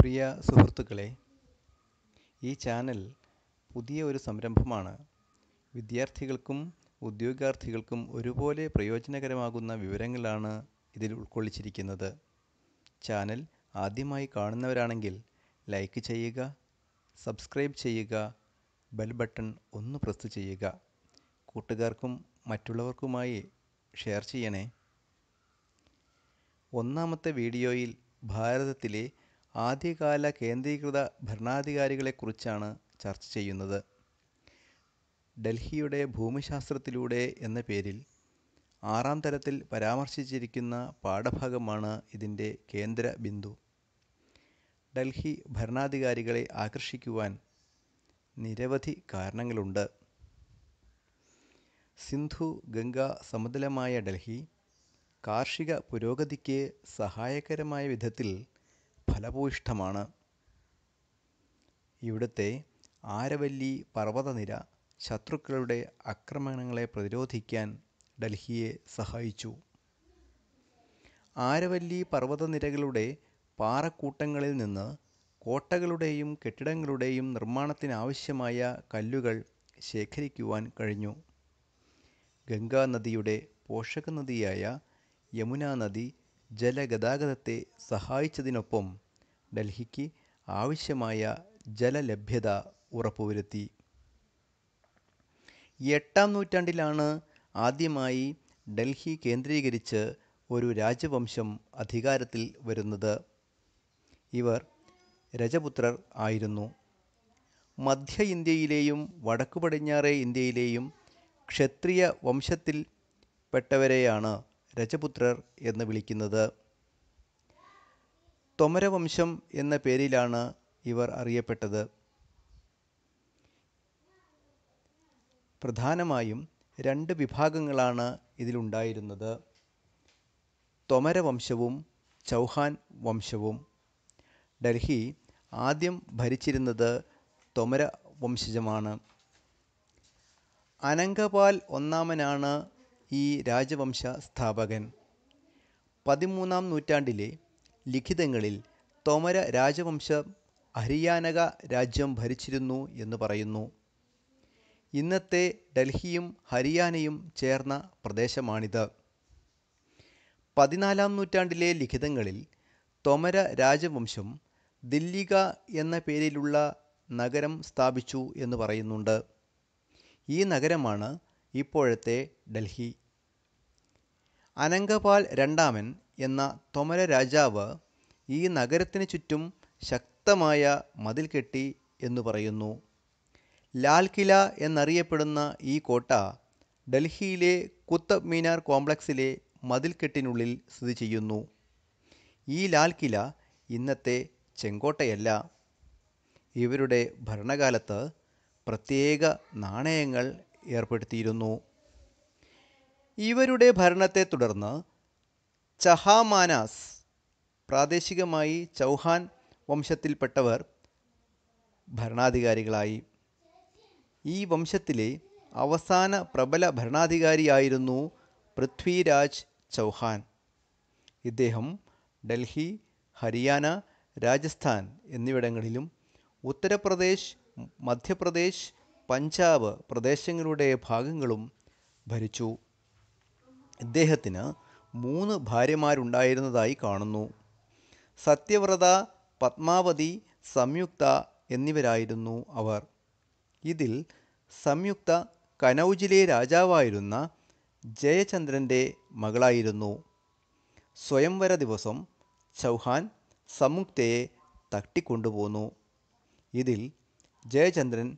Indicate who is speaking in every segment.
Speaker 1: പ്രിയ സുഹൃത്തുക്കളെ ഈ ചാനൽ പുതിയ ഒരു സംരംഭമാണ് വിദ്യാർത്ഥികൾക്കും ഉദ്യോഗാർത്ഥികൾക്കും ഒരുപോലെ പ്രയോജനകരമാകുന്ന വിവരങ്ങളാണ് ഇതിൽ ഉൾക്കൊള്ളിച്ചിരിക്കുന്നത് ചാനൽ ആദ്യമായി കാണുന്നവരാണെങ്കിൽ ലൈക്ക് ചെയ്യുക സബ്സ്ക്രൈബ് ചെയ്യുക ബെൽ ബട്ടൺ ഒന്ന് പ്രസ് ചെയ്യുക കൂട്ടുകാർക്കും മറ്റുള്ളവർക്കുമായി ഷെയർ ചെയ്യണേ ഒന്നാമത്തെ വീഡിയോയിൽ ഭാരതത്തിലെ ആദ്യകാല കേന്ദ്രീകൃത ഭരണാധികാരികളെക്കുറിച്ചാണ് ചർച്ച ചെയ്യുന്നത് ഡൽഹിയുടെ ഭൂമിശാസ്ത്രത്തിലൂടെ എന്ന പേരിൽ ആറാം തരത്തിൽ പരാമർശിച്ചിരിക്കുന്ന പാഠഭാഗമാണ് ഇതിൻ്റെ കേന്ദ്ര ബിന്ദു ഡൽഹി ഭരണാധികാരികളെ ആകർഷിക്കുവാൻ നിരവധി കാരണങ്ങളുണ്ട് സിന്ധു ഗംഗ സമതലമായ ഡൽഹി കാർഷിക പുരോഗതിക്ക് സഹായകരമായ വിധത്തിൽ ഫലഭൂയിഷ്ടമാണ് ഇവിടുത്തെ ആരവല്ലി പർവതനിര ശത്രുക്കളുടെ ആക്രമണങ്ങളെ പ്രതിരോധിക്കാൻ ഡൽഹിയെ സഹായിച്ചു. ആരവല്ലി പർവ്വതനിരകളുടെ പാറക്കൂട്ടങ്ങളിൽ നിന്ന് കോട്ടകളുടെയും കെട്ടിടങ്ങളുടെയും നിർമ്മാണത്തിനാവശ്യമായ കല്ലുകൾ ശേഖരിക്കുവാൻ കഴിഞ്ഞു. ഗംഗാനദിയുടെ പോഷകനദിയായ യമുനാനദി ജലഗതാഗതത്തെ സഹായിച്ചതിനൊപ്പം ഡൽഹിക്ക് ആവശ്യമായ ജലലഭ്യത ഉറപ്പുവരുത്തി. എട്ടാം നൂറ്റാണ്ടിലാണ് ആദ്യമായി ഡൽഹി കേന്ദ്രീകരിച്ച് ഒരു രാജവംശം അധികാരത്തിൽ വരുന്നത്. ഇവർ രജപുത്രർ ആയിരുന്നു. മധ്യ ഇന്ത്യയിലെയും പടിഞ്ഞാറേ ഇന്ത്യയിലെയും ക്ഷത്രിയ വംശത്തിൽ പെട്ടവരെയാണ് രജപുത്രർ എന്ന് വിളിക്കുന്നത് തൊമരവംശം എന്ന പേരിലാണ് ഇവർ അറിയപ്പെട്ടത് പ്രധാനമായും രണ്ട് വിഭാഗങ്ങളാണ് ഇതിലുണ്ടായിരുന്നത് തൊമരവംശവും ചൗഹാൻ വംശവും ഡൽഹി ആദ്യം ഭരിച്ചിരുന്നത് തൊമര വംശജമാണ് അനങ്കപാൽ ഒന്നാമനാണ് ഈ രാജവംശ സ്ഥാപകൻ പതിമൂന്നാം നൂറ്റാണ്ടിലെ ലിഖിതങ്ങളിൽ തോമര രാജവംശം ഹരിയാനക രാജ്യം ഭരിച്ചിരുന്നു എന്ന് പറയുന്നു ഇന്നത്തെ ഡൽഹിയും ഹരിയാനയും ചേർന്ന പ്രദേശമാണിത് പതിനാലാം നൂറ്റാണ്ടിലെ ലിഖിതങ്ങളിൽ തോമര രാജവംശം ദില്ലിക എന്ന പേരിലുള്ള നഗരം സ്ഥാപിച്ചു എന്ന് പറയുന്നുണ്ട് ഈ നഗരമാണ് ഇപ്പോഴത്തെ ഡൽഹി അനങ്കപാൽ രണ്ടാമൻ എന്ന തൊമര രാജാവ് ഈ നഗരത്തിനു ചുറ്റും ശക്തമായ മതിൽ കെട്ടി എന്ന് പറയുന്നു ലാൽ കില എന്നറിയപ്പെടുന്ന ഈ കോട്ട ഡൽഹിയിലെ കുത്തബ് മീനാർ കോംപ്ലക്സിലെ മതിൽക്കെട്ടിനുള്ളിൽ സ്ഥിതി ചെയ്യുന്നു ഈ ലാൽ കില ഇന്നത്തെ ചെങ്കോട്ടയല്ല ഇവരുടെ ഭരണകാലത്ത് പ്രത്യേക നാണയങ്ങൾ ഏർപ്പെടുത്തിയിരുന്നു ഇവരുടെ ഭരണത്തെ തുടർന്ന് ചഹാമാനാസ് പ്രാദേശികമായി ചൗഹാൻ വംശത്തിൽപ്പെട്ടവർ ഭരണാധികാരികളായി ഈ വംശത്തിലെ അവസാന പ്രബല ഭരണാധികാരിയായിരുന്നു പൃഥ്വിരാജ് ചൗഹാൻ ഇദ്ദേഹം ഡൽഹി ഹരിയാന രാജസ്ഥാൻ എന്നിവിടങ്ങളിലും ഉത്തർപ്രദേശ് മധ്യപ്രദേശ് പഞ്ചാബ് പ്രദേശങ്ങളുടെ ഭാഗങ്ങളും ഭരിച്ചു ഇദ്ദേഹത്തിന് മൂന്ന് ഭാര്യമാരുണ്ടായിരുന്നതായി കാണുന്നു സത്യവ്രത പത്മാവതി സംയുക്ത എന്നിവരായിരുന്നു അവർ ഇതിൽ സംയുക്ത കനൗജിലെ രാജാവായിരുന്ന ജയചന്ദ്രൻ്റെ മകളായിരുന്നു സ്വയംവര ദിവസം ചൗഹാൻ സംയുക്തയെ തട്ടിക്കൊണ്ടുപോന്നു ഇതിൽ ജയചന്ദ്രൻ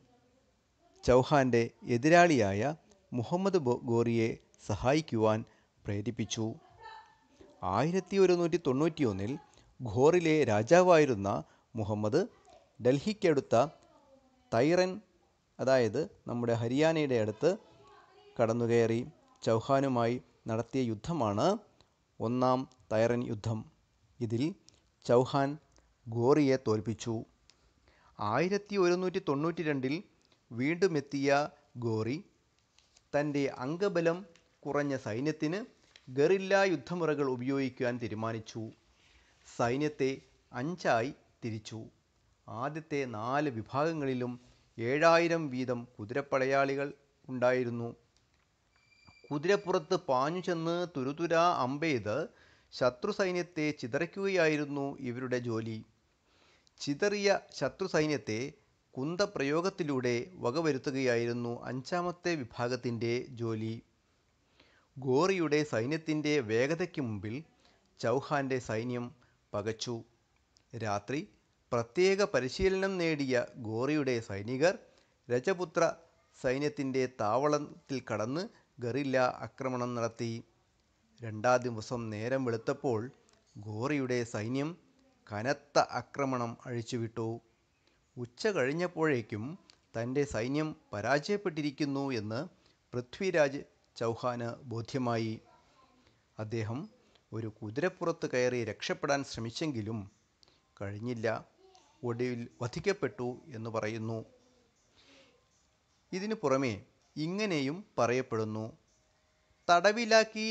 Speaker 1: ചൗഹാൻ്റെ എതിരാളിയായ മുഹമ്മദ് ഗോറിയെ സഹായിക്കുവാൻ പ്രേരിപ്പിച്ചു ആയിരത്തി ഒരുന്നൂറ്റി തൊണ്ണൂറ്റി ഒന്നിൽ ഘോറിലെ രാജാവായിരുന്ന മുഹമ്മദ് ഡൽഹിക്കടുത്ത തൈറൻ അതായത് നമ്മുടെ ഹരിയാനയുടെ അടുത്ത് കടന്നുകയറി ചൗഹാനുമായി നടത്തിയ യുദ്ധമാണ് ഒന്നാം തൈറൻ യുദ്ധം ഇതിൽ ചൗഹാൻ ഗോറിയെ തോൽപ്പിച്ചു ആയിരത്തി ഒരുന്നൂറ്റി തൊണ്ണൂറ്റി രണ്ടിൽ വീണ്ടുമെത്തിയ ഗോറി തൻ്റെ അംഗബലം കുറഞ്ഞ സൈന്യത്തിന് ഗറില്ല യുദ്ധമുറകൾ ഉപയോഗിക്കാൻ തീരുമാനിച്ചു സൈന്യത്തെ അഞ്ചായി തിരിച്ചു ആദ്യത്തെ നാല് വിഭാഗങ്ങളിലും ഏഴായിരം വീതം കുതിരപ്പടയാളികൾ ഉണ്ടായിരുന്നു കുതിരപ്പുറത്ത് പാഞ്ഞു ചെന്ന് തുരുതുര അമ്പെയ്ത് ശത്രു സൈന്യത്തെ ചിതറിക്കുകയായിരുന്നു ഇവരുടെ ജോലി ചിതറിയ ശത്രു സൈന്യത്തെ കുന്തപ്രയോഗത്തിലൂടെ വകവരുത്തുകയായിരുന്നു അഞ്ചാമത്തെ വിഭാഗത്തിൻ്റെ ജോലി ഗോറിയുടെ സൈന്യത്തിൻ്റെ വേഗതയ്ക്ക് മുമ്പിൽ ചൗഹാൻ്റെ സൈന്യം പകച്ചു രാത്രി പ്രത്യേക പരിശീലനം നേടിയ ഗോറിയുടെ സൈനികർ രജപുത്ര സൈന്യത്തിൻ്റെ താവളത്തിൽ കടന്ന് ഗറില്ല ആക്രമണം നടത്തി രണ്ടാം ദിവസം നേരം വെളുത്തപ്പോൾ ഗോറിയുടെ സൈന്യം കനത്ത ആക്രമണം അഴിച്ചുവിട്ടു ഉച്ച കഴിഞ്ഞപ്പോഴേക്കും തൻ്റെ സൈന്യം പരാജയപ്പെട്ടിരിക്കുന്നു എന്ന് പൃഥ്വിരാജ് ചൗഹാന് ബോധ്യമായി അദ്ദേഹം ഒരു കുതിരപ്പുറത്ത് കയറി രക്ഷപ്പെടാൻ ശ്രമിച്ചെങ്കിലും കഴിഞ്ഞില്ല ഒടുവിൽ വധിക്കപ്പെട്ടു എന്ന് പറയുന്നു ഇതിനു പുറമേ ഇങ്ങനെയും പറയപ്പെടുന്നു തടവിലാക്കി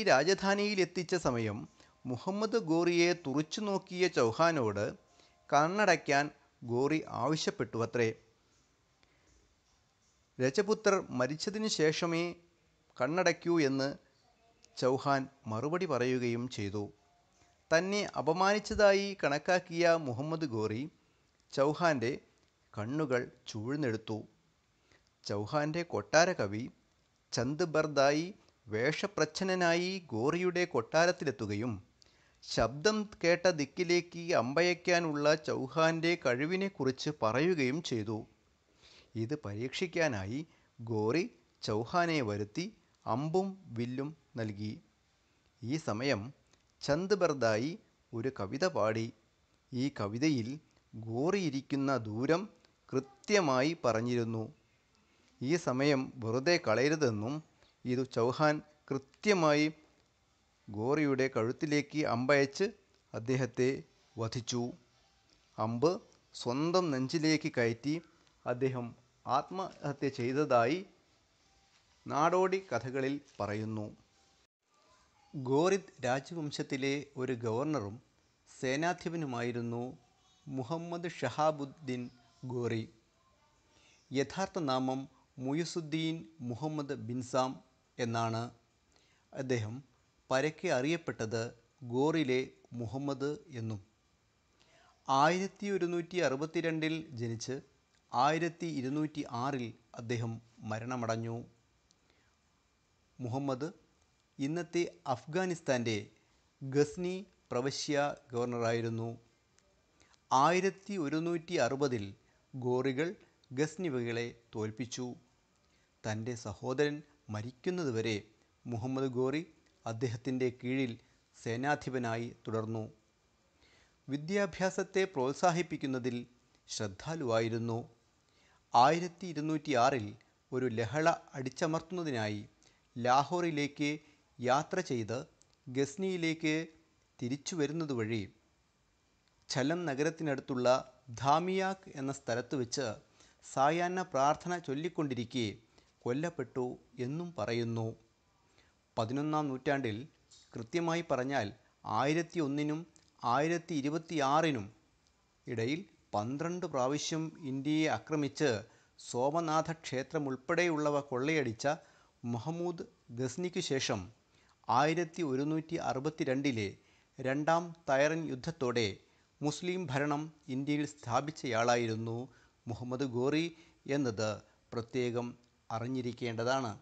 Speaker 1: എത്തിച്ച സമയം മുഹമ്മദ് ഗോറിയെ തുറച്ചു നോക്കിയ ചൗഹാനോട് കണ്ണടയ്ക്കാൻ ഗോറി അത്രേ രജപുത്രർ മരിച്ചതിനു ശേഷമേ കണ്ണടയ്ക്കൂ എന്ന് ചൗഹാൻ മറുപടി പറയുകയും ചെയ്തു തന്നെ അപമാനിച്ചതായി കണക്കാക്കിയ മുഹമ്മദ് ഗോറി ചൗഹാൻ്റെ കണ്ണുകൾ ചൂഴ്ന്നെടുത്തു ചൗഹാൻ്റെ കൊട്ടാര കവി ചന്ദ് ബർദായി വേഷപ്രച്ഛനായി ഗോറിയുടെ കൊട്ടാരത്തിലെത്തുകയും ശബ്ദം കേട്ട ദിക്കിലേക്ക് അമ്പയക്കാനുള്ള ചൗഹാൻ്റെ കഴിവിനെക്കുറിച്ച് പറയുകയും ചെയ്തു ഇത് പരീക്ഷിക്കാനായി ഗോറി ചൗഹാനെ വരുത്തി അമ്പും വില്ലും നൽകി ഈ സമയം ചന്ദ് ബർദായി ഒരു കവിത പാടി ഈ കവിതയിൽ ഗോറിയിരിക്കുന്ന ദൂരം കൃത്യമായി പറഞ്ഞിരുന്നു ഈ സമയം വെറുതെ കളയരുതെന്നും ഇത് ചൗഹാൻ കൃത്യമായി ഗോറിയുടെ കഴുത്തിലേക്ക് അമ്പയച്ച് അദ്ദേഹത്തെ വധിച്ചു അമ്പ് സ്വന്തം നെഞ്ചിലേക്ക് കയറ്റി അദ്ദേഹം ആത്മഹത്യ ചെയ്തതായി നാടോടി കഥകളിൽ പറയുന്നു. ഗോറിദ് രാജവംശത്തിലെ ഒരു ഗവർണറും സേനാധിപനുമായിരുന്നു മുഹമ്മദ് ഷഹാബുദ്ദീൻ ഗോറി. യഥാർത്ഥ നാമം മുയസുദ്ദീൻ മുഹമ്മദ് ബിൻസാം എന്നാണ്. അദ്ദേഹം പരക്കെ അറിയപ്പെട്ടത് ഗോറിലെ മുഹമ്മദ് എന്നും. അറുപത്തിരണ്ടിൽ ജനിച്ച് ആറിൽ അദ്ദേഹം മരണമടഞ്ഞു. മുഹമ്മദ് ഇന്നത്തെ അഫ്ഗാനിസ്ഥാൻ്റെ ഗസ്നി പ്രവശ്യ ഗവർണറായിരുന്നു ആയിരത്തി ഒരുന്നൂറ്റി അറുപതിൽ ഗോറികൾ ഗസ്നിവകളെ തോൽപ്പിച്ചു തൻ്റെ സഹോദരൻ മരിക്കുന്നതുവരെ മുഹമ്മദ് ഗോറി അദ്ദേഹത്തിൻ്റെ കീഴിൽ സേനാധിപനായി തുടർന്നു വിദ്യാഭ്യാസത്തെ പ്രോത്സാഹിപ്പിക്കുന്നതിൽ ശ്രദ്ധാലുവായിരുന്നു ആയിരത്തി ഇരുന്നൂറ്റി ആറിൽ ഒരു ലഹള അടിച്ചമർത്തുന്നതിനായി ലാഹോറിലേക്ക് യാത്ര ചെയ്ത് ഗസ്നിയിലേക്ക് തിരിച്ചു വരുന്നത് വഴി നഗരത്തിനടുത്തുള്ള ധാമിയാക് എന്ന സ്ഥലത്ത് വെച്ച് സായാഹ്ന പ്രാർത്ഥന ചൊല്ലിക്കൊണ്ടിരിക്കെ കൊല്ലപ്പെട്ടു എന്നും പറയുന്നു പതിനൊന്നാം നൂറ്റാണ്ടിൽ കൃത്യമായി പറഞ്ഞാൽ ആയിരത്തി ഒന്നിനും ആയിരത്തി ഇരുപത്തിയാറിനും ഇടയിൽ പന്ത്രണ്ട് പ്രാവശ്യം ഇന്ത്യയെ ആക്രമിച്ച് സോമനാഥ ക്ഷേത്രം ഉൾപ്പെടെയുള്ളവ കൊള്ളയടിച്ച മഹമൂദ് ഗസ്നിക്ക് ശേഷം ആയിരത്തി ഒരുന്നൂറ്റി അറുപത്തി രണ്ടിലെ രണ്ടാം തയറൻ യുദ്ധത്തോടെ മുസ്ലിം ഭരണം ഇന്ത്യയിൽ സ്ഥാപിച്ചയാളായിരുന്നു മുഹമ്മദ് ഗോറി എന്നത് പ്രത്യേകം അറിഞ്ഞിരിക്കേണ്ടതാണ്